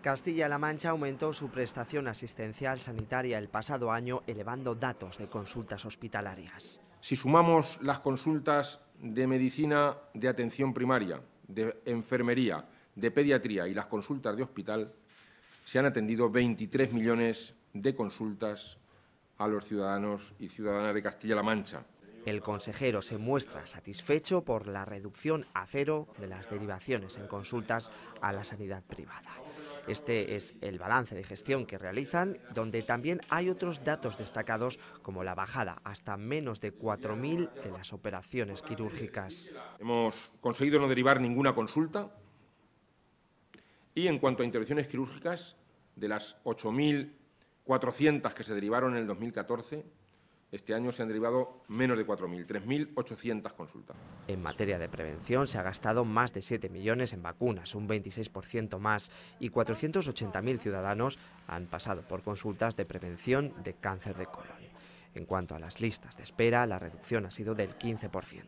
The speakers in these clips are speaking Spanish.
Castilla-La Mancha aumentó su prestación asistencial sanitaria el pasado año, elevando datos de consultas hospitalarias. Si sumamos las consultas de medicina de atención primaria, de enfermería, de pediatría y las consultas de hospital, se han atendido 23 millones de consultas a los ciudadanos y ciudadanas de Castilla-La Mancha. El consejero se muestra satisfecho por la reducción a cero de las derivaciones en consultas a la sanidad privada. Este es el balance de gestión que realizan, donde también hay otros datos destacados como la bajada hasta menos de 4.000 de las operaciones quirúrgicas. Hemos conseguido no derivar ninguna consulta y en cuanto a intervenciones quirúrgicas, de las 8.400 que se derivaron en el 2014, este año se han derivado menos de 4.000, 3.800 consultas. En materia de prevención se ha gastado más de 7 millones en vacunas, un 26% más, y 480.000 ciudadanos han pasado por consultas de prevención de cáncer de colon. En cuanto a las listas de espera, la reducción ha sido del 15%.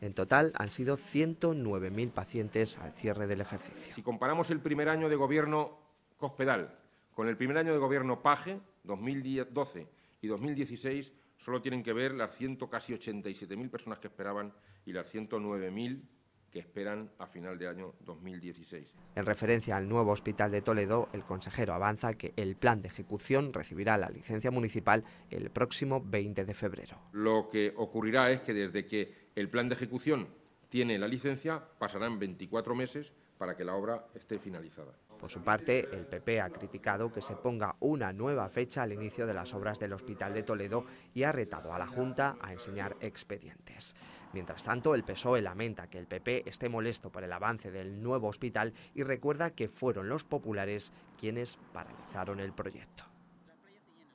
En total han sido 109.000 pacientes al cierre del ejercicio. Si comparamos el primer año de gobierno Cospedal con el primer año de gobierno Paje, 2012 y 2016, Solo tienen que ver las 187.000 personas que esperaban y las 109.000 que esperan a final de año 2016. En referencia al nuevo hospital de Toledo, el consejero avanza que el plan de ejecución recibirá la licencia municipal el próximo 20 de febrero. Lo que ocurrirá es que desde que el plan de ejecución tiene la licencia, pasarán 24 meses para que la obra esté finalizada. Por su parte, el PP ha criticado que se ponga una nueva fecha al inicio de las obras del Hospital de Toledo y ha retado a la Junta a enseñar expedientes. Mientras tanto, el PSOE lamenta que el PP esté molesto por el avance del nuevo hospital y recuerda que fueron los populares quienes paralizaron el proyecto.